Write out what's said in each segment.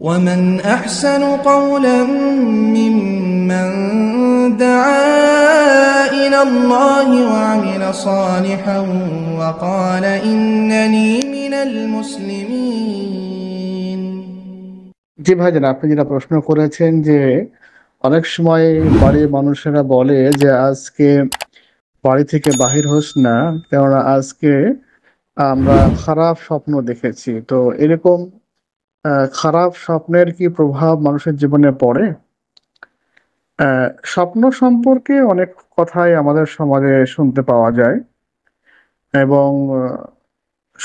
ومن أحسن قولا ممن دعا إلى الله وعمل صالحا وقال إنني من المسلمين জি ভাইজান আপনি যেটা প্রশ্ন করেছেন যে অনেক সময় বাড়ির মানুষেরা বলে যে আজকে বাড়ি থেকে বাহির হোস না কেননা আজকে আমরা খারাপ স্বপ্ন দেখেছি তো এরকম খারাপ স্বপ্নের কি প্রভাব মানুষের জীবনে পড়ে স্বপ্ন সম্পর্কে অনেক কথাই আমাদের সমাজে শুনতে পাওয়া যায় এবং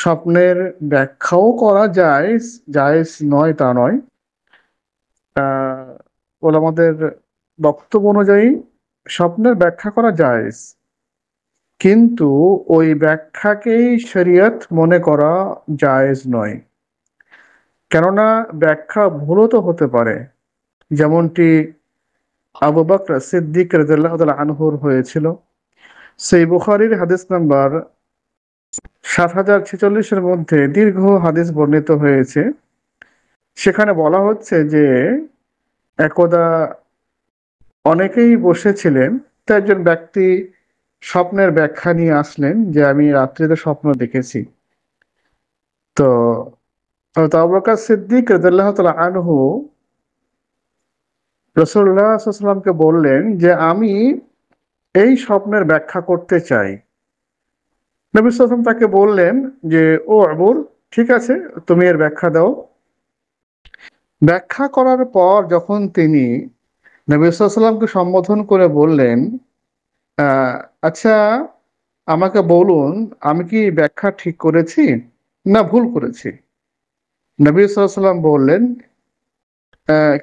স্বপ্নের ব্যাখ্যাও করা যায় জায়েজ নয় তা নয় আমাদের বক্তব্য অনুযায়ী স্বপ্নের ব্যাখ্যা করা যায় কিন্তু ওই ব্যাখ্যাকেই শরীয়ত মনে করা যায়জ নয় কেননা ব্যাখ্যা ভুলও তো হতে পারে যেমনটি আবু বকর সিদ্দিক রাজাল্লাহ আনহুর হয়েছিল সেই বুখারির হাদিস নাম্বার সাত হাজার ছেচল্লিশের মধ্যে দীর্ঘ হাদিস বর্ণিত হয়েছে সেখানে বলা হচ্ছে যে একদা অনেকেই বসেছিলেন তো একজন ব্যক্তি স্বপ্নের ব্যাখ্যা নিয়ে আসলেন যে আমি রাত্রিতে স্বপ্ন দেখেছি তো সিদ্দিক তালা আনহু রসুল্লাহ বললেন যে আমি এই স্বপ্নের ব্যাখ্যা করতে চাই নবী তাকে বললেন যে ও আবুর ঠিক আছে তুমি এর ব্যাখ্যা দাও ব্যাখ্যা করার পর যখন তিনি নবী সম্বোধন করে বললেন আচ্ছা আমাকে বলুন আমি কি ব্যাখ্যা ঠিক করেছি না ভুল করেছি নবী সাল্লাম বললেন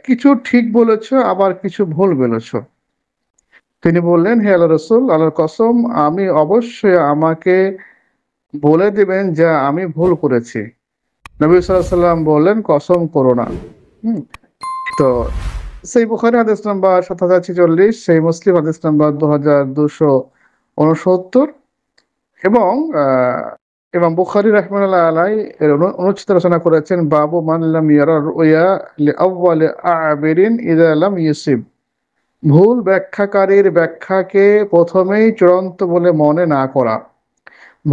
কিছু ঠিক বলেছ আবার কিছু ভুল বলেছ তিনি বললেন হে আল্লাহ রসুল আল্লাহর কসম আমি অবশ্যই আমাকে বলে দিবেন যা আমি ভুল করেছি নবী সাল্লাম বললেন কসম করো না হুম তো সেই বুখারি আদেশ নাম্বার সাত হাজার ছেচল্লিশ সেই মুসলিম আদেশ নাম্বার দু হাজার দুশো উনসত্তর এবং এবং বুখারি রহমান আলাই এর অনুচিত রচনা করেছেন বাবু মানলাম ইয়ারিনাম ইউসিব ভুল ব্যাখ্যাকারীর ব্যাখ্যাকে প্রথমেই চূড়ান্ত বলে মনে না করা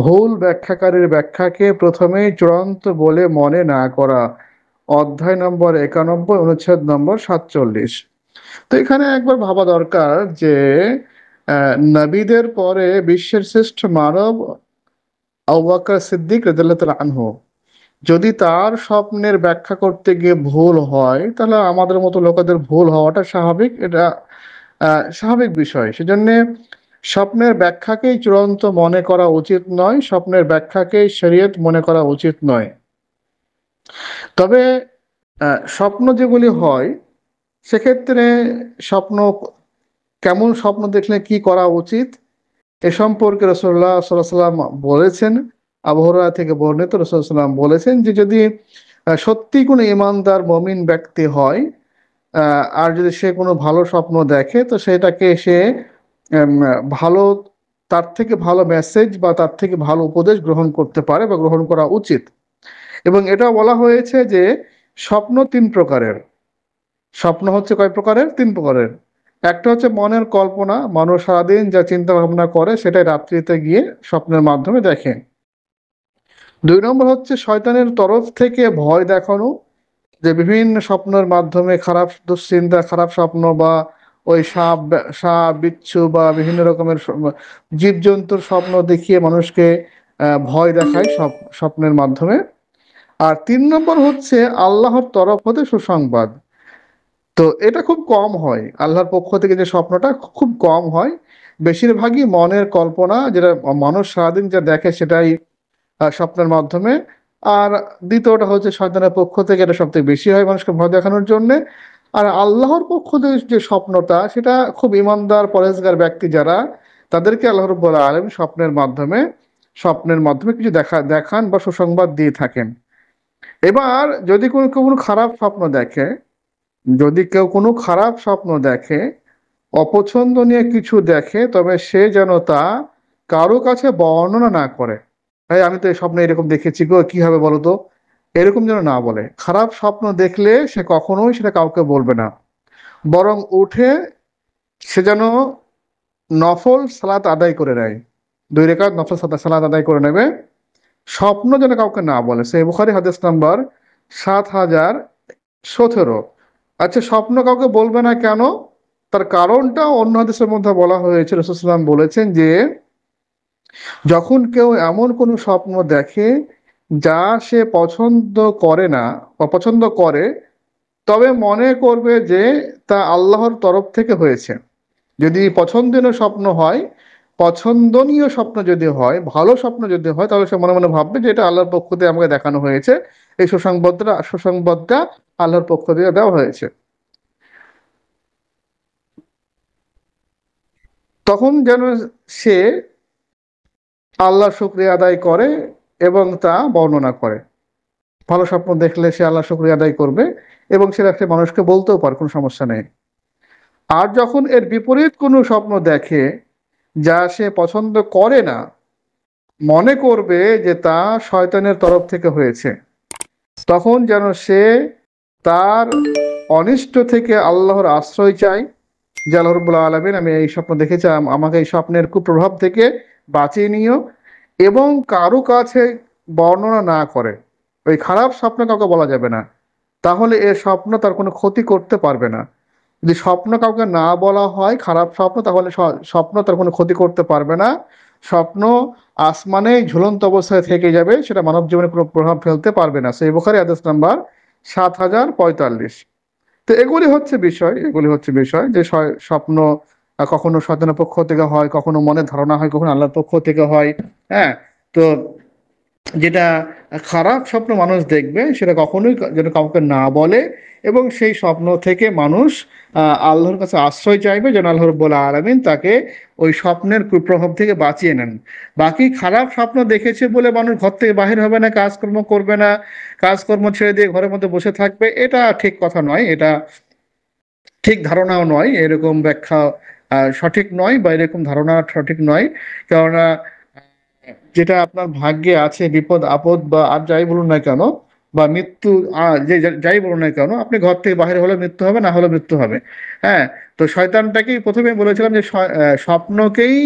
ভুল ব্যাখ্যাকারীর ব্যাখ্যাকে প্রথমেই চূড়ান্ত বলে মনে না করা অধ্যায় নম্বর একানব্বই অনুচ্ছেদ নম্বর সাতচল্লিশ তো এখানে একবার ভাবা দরকার যে নবীদের পরে বিশ্বের শ্রেষ্ঠ মানব আবাকর সিদ্দিক রাজাল্লাহ আনহু যদি তার স্বপ্নের ব্যাখ্যা করতে গিয়ে ভুল হয় তাহলে আমাদের মতো লোকেদের ভুল হওয়াটা স্বাভাবিক এটা স্বাভাবিক বিষয় সেজন্যে স্বপ্নের ব্যাখ্যাকেই চূড়ান্ত মনে করা উচিত নয় স্বপ্নের ব্যাখ্যাকেই শরীয়ত মনে করা উচিত নয় তবে স্বপ্ন যেগুলি হয় সেক্ষেত্রে স্বপ্ন কেমন স্বপ্ন দেখলে কি করা উচিত এ সম্পর্কে রসল্লাহ সাল্লাম বলেছেন আবহাওয়া থেকে বর্ণিত রসুলাম বলেছেন যে যদি সত্যি কোনো ইমানদার মমিন ব্যক্তি হয় আর যদি সে কোনো ভালো স্বপ্ন দেখে তো সেটাকে সে ভালো তার থেকে ভালো মেসেজ বা তার থেকে ভালো উপদেশ গ্রহণ করতে পারে বা গ্রহণ করা উচিত এবং এটা বলা হয়েছে যে স্বপ্ন তিন প্রকারের স্বপ্ন হচ্ছে কয় প্রকারের তিন প্রকারের একটা হচ্ছে মনের কল্পনা মানুষ সারাদিন যা চিন্তা ভাবনা করে সেটাই রাত্রিতে গিয়ে স্বপ্নের মাধ্যমে দেখে দুই নম্বর হচ্ছে শয়তানের তরফ থেকে ভয় দেখানো যে বিভিন্ন স্বপ্নের মাধ্যমে খারাপ দুশ্চিন্তা খারাপ স্বপ্ন বা ওই সাপ সাপ বিচ্ছু বা বিভিন্ন রকমের জীবজন্তুর স্বপ্ন দেখিয়ে মানুষকে ভয় দেখায় স্বপ্নের মাধ্যমে আর তিন নম্বর হচ্ছে আল্লাহর তরফ হতে সুসংবাদ তো এটা খুব কম হয় আল্লাহর পক্ষ থেকে যে স্বপ্নটা খুব কম হয় বেশিরভাগই মনের কল্পনা যেটা মানুষ সারাদিন যা দেখে সেটাই স্বপ্নের মাধ্যমে আর দ্বিতীয়টা হচ্ছে সন্তানের পক্ষ থেকে এটা সবথেকে বেশি হয় মানুষকে ভয় দেখানোর জন্যে আর আল্লাহর পক্ষ থেকে যে স্বপ্নটা সেটা খুব ইমানদার পরেজগার ব্যক্তি যারা তাদেরকে আল্লাহর বলা আলম স্বপ্নের মাধ্যমে স্বপ্নের মাধ্যমে কিছু দেখা দেখান বা সুসংবাদ দিয়ে থাকেন এবার যদি কোনো কোনো খারাপ স্বপ্ন দেখে যদি কেউ কোনো খারাপ স্বপ্ন দেখে অপছন্দ নিয়ে কিছু দেখে তবে সে যেন তা কারো কাছে বর্ণনা না করে ভাই আমি তো এই স্বপ্ন এরকম দেখেছি গো কি হবে বলো তো এরকম যেন না বলে খারাপ স্বপ্ন দেখলে সে কখনোই সেটা কাউকে বলবে না বরং উঠে সে যেন নফল সালাত আদায় করে নেয় দুই রেখা নফল সালাত আদায় করে নেবে স্বপ্ন যেন কাউকে না বলে সে বুখারি হাদিস নাম্বার সাত হাজার সতেরো আচ্ছা স্বপ্ন কাউকে বলবে না কেন তার কারণটা অন্য হাদিসের মধ্যে বলা হয়েছে রসুলাম বলেছেন যে যখন কেউ এমন কোনো স্বপ্ন দেখে যা সে পছন্দ করে না অপছন্দ করে তবে মনে করবে যে তা আল্লাহর তরফ থেকে হয়েছে যদি পছন্দনীয় স্বপ্ন হয় পছন্দনীয় স্বপ্ন যদি হয় ভালো স্বপ্ন যদি হয় তাহলে সে মনে মনে ভাববে যে এটা আল্লাহর পক্ষ থেকে আমাকে দেখানো হয়েছে এই সুসংবাদটা সুসংবাদটা আল্লাহর পক্ষ দিয়ে দেওয়া হয়েছে তখন যেন সে আল্লাহ শুক্রিয়া আদায় করে এবং তা বর্ণনা করে ভালো স্বপ্ন দেখলে সে আল্লাহ শুক্রিয়া আদায় করবে এবং সেটা সে মানুষকে বলতেও পারে কোনো সমস্যা নেই আর যখন এর বিপরীত কোনো স্বপ্ন দেখে যা সে পছন্দ করে না মনে করবে যে তা শয়তানের তরফ থেকে হয়েছে তখন যেন সে তার অনিষ্ট থেকে আল্লাহর আশ্রয় চাই যে আল্লাহরবুল্লা আলমিন আমি এই স্বপ্ন দেখেছিলাম আমাকে এই স্বপ্নের কুপ্রভাব থেকে বাঁচিয়ে নিও এবং কারো কাছে বর্ণনা না করে ওই খারাপ স্বপ্ন কাউকে বলা যাবে না তাহলে এ স্বপ্ন তার কোনো ক্ষতি করতে পারবে না যদি স্বপ্ন কাউকে না বলা হয় খারাপ স্বপ্ন তাহলে স্বপ্ন তার কোনো ক্ষতি করতে পারবে না স্বপ্ন আসমানে ঝুলন্ত অবস্থায় থেকে যাবে সেটা মানব জীবনে কোনো প্রভাব ফেলতে পারবে না সেই বোখারি আদেশ নাম্বার সাত হাজার পঁয়তাল্লিশ তো এগুলি হচ্ছে বিষয় এগুলি হচ্ছে বিষয় যে স্বপ্ন কখনো শয়তানের পক্ষ থেকে হয় কখনো মনে ধারণা হয় কখনো আল্লাহর পক্ষ থেকে হয় হ্যাঁ তো যেটা খারাপ স্বপ্ন মানুষ দেখবে সেটা কখনোই যেন কাউকে না বলে এবং সেই স্বপ্ন থেকে মানুষ আল্লাহর কাছে আশ্রয় চাইবে যেন আল্লাহর বোলা আরামিন তাকে ওই স্বপ্নের কুপ্রভাব থেকে বাঁচিয়ে নেন বাকি খারাপ স্বপ্ন দেখেছে বলে মানুষ ঘর থেকে বাহির হবে না কাজকর্ম করবে না কাজকর্ম ছেড়ে দিয়ে ঘরের মধ্যে বসে থাকবে এটা ঠিক কথা নয় এটা ঠিক ধারণাও নয় এরকম ব্যাখ্যা সঠিক নয় বা এরকম ধারণা সঠিক নয় কেননা যেটা আপনার ভাগ্যে আছে বিপদ আপদ বা আর যাই বলুন না কেন বা মৃত্যু যাই বলুন না কেন আপনি ঘর থেকে বাহির হলে মৃত্যু হবে না হলে মৃত্যু হবে হ্যাঁ তো শয়তানটাকেই প্রথমে বলেছিলাম যে স্বপ্নকেই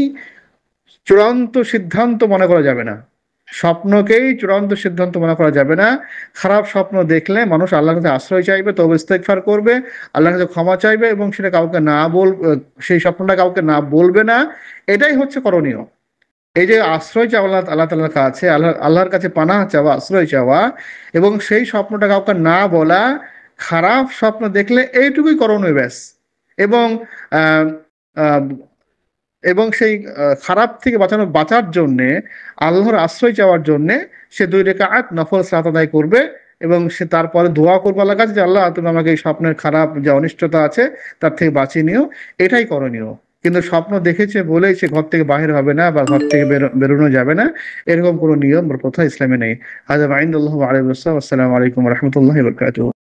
চূড়ান্ত সিদ্ধান্ত মনে করা যাবে না স্বপ্নকেই চূড়ান্ত সিদ্ধান্ত মনে করা যাবে না খারাপ স্বপ্ন দেখলে মানুষ আল্লাহর কাছে আশ্রয় চাইবে তবে ইস্তেকফার করবে আল্লাহর কাছে ক্ষমা চাইবে এবং সেটা কাউকে না বল সেই স্বপ্নটা কাউকে না বলবে না এটাই হচ্ছে করণীয় এই যে আশ্রয় চাওয়া আল্লাহ আল্লাহ কাছে আল্লাহ আল্লাহর কাছে পানা চাওয়া আশ্রয় চাওয়া এবং সেই স্বপ্নটা কাউকে না বলা খারাপ স্বপ্ন দেখলে এইটুকুই করণীয় ব্যাস এবং এবং সেই খারাপ থেকে বাঁচানো বাঁচার জন্যে আল্লাহর আশ্রয় চাওয়ার জন্যে সে দুই রেখা আট নফল সাত আদায় করবে এবং সে তারপরে দোয়া করবো আল্লাহ কাছে যে আল্লাহ তুমি আমাকে এই স্বপ্নের খারাপ যে অনিষ্টতা আছে তার থেকে বাঁচিয়ে নিও এটাই করণীয় কিন্তু স্বপ্ন দেখেছে বলেই সে ঘর থেকে বাহির হবে না বা ঘর থেকে বেরোনো যাবে না এরকম কোনো নিয়ম প্রথা ইসলামে নেই আজ আইন্দুল্লাহ আলহাম আসসালামু আলাইকুম রহমতুল্লাহ